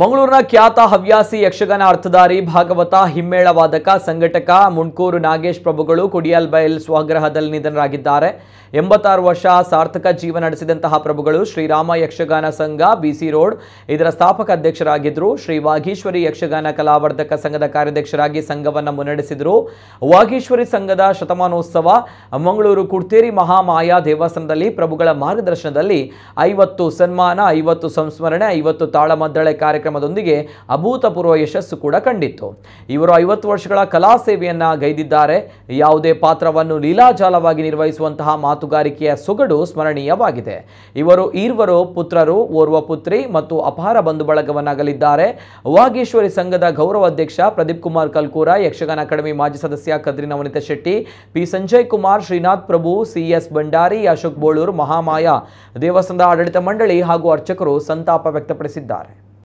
ಮಂಗಳೂರಿನ ಖ್ಯಾತ ಹವ್ಯಾಸಿ ಯಕ್ಷಗಾನ ಅರ್ಥಧಾರಿ ಭಾಗವತ ಹಿಮ್ಮೇಳ ವಾದಕ ಸಂಘಟಕ ಮುಣ್ಕೂರು ನಾಗೇಶ್ ಪ್ರಭುಗಳು ಕುಡಿಯಲ್ಬೈಲ್ ಸ್ವಗ್ರಹದಲ್ಲಿ ನಿಧನರಾಗಿದ್ದಾರೆ ಎಂಬತ್ತಾರು ವರ್ಷ ಸಾರ್ಥಕ ಜೀವನ ನಡೆಸಿದಂತಹ ಪ್ರಭುಗಳು ಶ್ರೀರಾಮ ಯಕ್ಷಗಾನ ಸಂಘ ಬಿಸಿ ರೋಡ್ ಇದರ ಸ್ಥಾಪಕ ಅಧ್ಯಕ್ಷರಾಗಿದ್ದರು ಶ್ರೀ ವಾಗೀಶ್ವರಿ ಯಕ್ಷಗಾನ ಕಲಾವರ್ಧಕ ಸಂಘದ ಕಾರ್ಯಾಧ್ಯಕ್ಷರಾಗಿ ಸಂಘವನ್ನು ಮುನ್ನಡೆಸಿದರು ವಾಗೀಶ್ವರಿ ಸಂಘದ ಶತಮಾನೋತ್ಸವ ಮಂಗಳೂರು ಕುಡ್ತೇರಿ ಮಹಾಮಾಯಾ ದೇವಸ್ಥಾನದಲ್ಲಿ ಪ್ರಭುಗಳ ಮಾರ್ಗದರ್ಶನದಲ್ಲಿ ಐವತ್ತು ಸನ್ಮಾನ ಐವತ್ತು ಸಂಸ್ಮರಣೆ ಐವತ್ತು ತಾಳಮದ್ದಳೆ ಕಾರ್ಯ ಕಾರ್ಯಕ್ರಮದೊಂದಿಗೆ ಅಭೂತಪೂರ್ವ ಯಶಸ್ಸು ಕೂಡ ಕಂಡಿತ್ತು ಇವರು ಐವತ್ತು ವರ್ಷಗಳ ಕಲಾ ಸೇವೆಯನ್ನ ಗೈದಿದ್ದಾರೆ ಯಾವುದೇ ಪಾತ್ರವನ್ನು ಲೀಲಾಜಾಲವಾಗಿ ನಿರ್ವಹಿಸುವಂತಹ ಮಾತುಗಾರಿಕೆಯ ಸೊಗಡು ಸ್ಮರಣೀಯವಾಗಿದೆ ಇವರು ಈರ್ವರು ಪುತ್ರರು ಓರ್ವ ಪುತ್ರಿ ಮತ್ತು ಅಪಾರ ಬಂಧು ಬಳಗವನ್ನಾಗಲಿದ್ದಾರೆ ವಾಗೇಶ್ವರಿ ಸಂಘದ ಗೌರವ ಅಧ್ಯಕ್ಷ ಪ್ರದೀಪ್ ಕುಮಾರ್ ಕಲ್ಕೂರ ಯಕ್ಷಗಾನ ಅಕಾಡೆಮಿ ಮಾಜಿ ಸದಸ್ಯ Kadri Navaneeta Shetty P Sanjay Kumar Shrinath Prabhu C S Bhandari Ashok Bolur Mahamaya ದೇವಸ್ಥಾನದ ಆಡಳಿತ ಮಂಡಳಿ ಹಾಗೂ ಅರ್ಚಕರು ಸಂತಾಪ ವ್ಯಕ್ತಪಡಿಸಿದ್ದಾರೆ